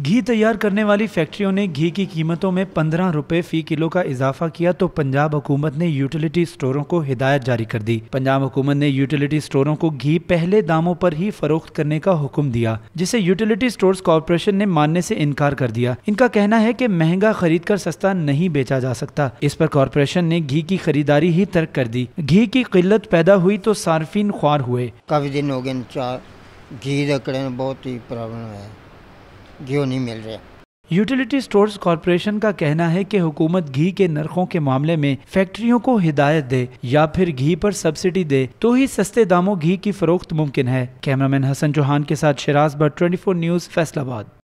घी तैयार करने वाली फैक्ट्रियों ने घी की कीमतों में पंद्रह रुपए फी किलो का इजाफा किया तो पंजाब हुकूमत ने यूटिलिटी स्टोरों को हिदायत जारी कर दी पंजाब हुकूमत ने यूटिलिटी स्टोरों को घी पहले दामों पर ही फरोख्त करने का हुक्म दिया जिसे यूटिलिटी स्टोर्स कॉरपोरेशन ने मानने से इनकार कर दिया इनका कहना है की महंगा खरीद कर सस्ता नहीं बेचा जा सकता इस पर कॉरपोरेशन ने घी की खरीदारी ही तर्क कर दी घी की किल्लत पैदा हुई तो सार्फिन ख्वार हुए काफी दिन हो गए घी का बहुत ही प्रॉब्लम है घी नहीं मिल रहे यूटिलिटी स्टोर्स कॉरपोरेशन का कहना है कि हुकूमत घी के नरखों के मामले में फैक्ट्रियों को हिदायत दे या फिर घी पर सब्सिडी दे तो ही सस्ते दामों घी की फरोख्त मुमकिन है कैमरामैन हसन चौहान के साथ शराज बट 24 न्यूज़ फैसलाबाद